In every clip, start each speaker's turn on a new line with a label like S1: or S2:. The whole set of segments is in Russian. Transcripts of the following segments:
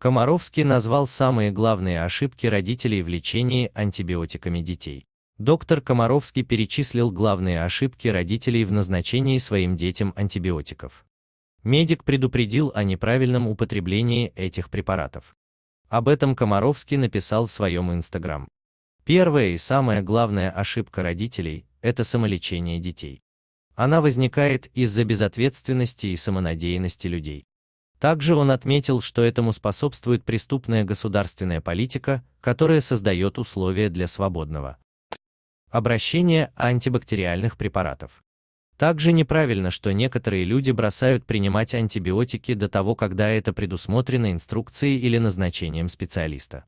S1: Комаровский назвал самые главные ошибки родителей в лечении антибиотиками детей. Доктор Комаровский перечислил главные ошибки родителей в назначении своим детям антибиотиков. Медик предупредил о неправильном употреблении этих препаратов. Об этом Комаровский написал в своем Инстаграм. Первая и самая главная ошибка родителей – это самолечение детей. Она возникает из-за безответственности и самонадеянности людей. Также он отметил, что этому способствует преступная государственная политика, которая создает условия для свободного обращения антибактериальных препаратов. Также неправильно, что некоторые люди бросают принимать антибиотики до того, когда это предусмотрено инструкцией или назначением специалиста.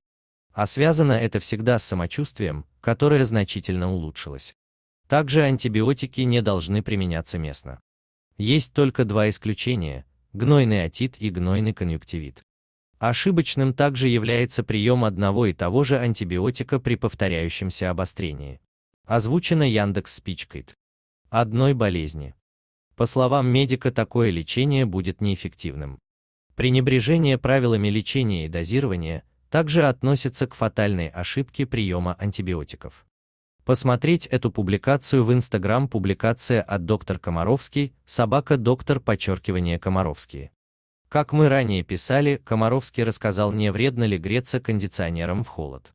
S1: А связано это всегда с самочувствием, которое значительно улучшилось. Также антибиотики не должны применяться местно. Есть только два исключения, гнойный отит и гнойный конъюнктивит. Ошибочным также является прием одного и того же антибиотика при повторяющемся обострении. Озвучено Яндекс спичкает. Одной болезни. По словам медика, такое лечение будет неэффективным. Пренебрежение правилами лечения и дозирования также относится к фатальной ошибке приема антибиотиков. Посмотреть эту публикацию в Instagram. публикация от доктор Комаровский, собака доктор подчеркивание Комаровский. Как мы ранее писали, Комаровский рассказал не вредно ли греться кондиционером в холод.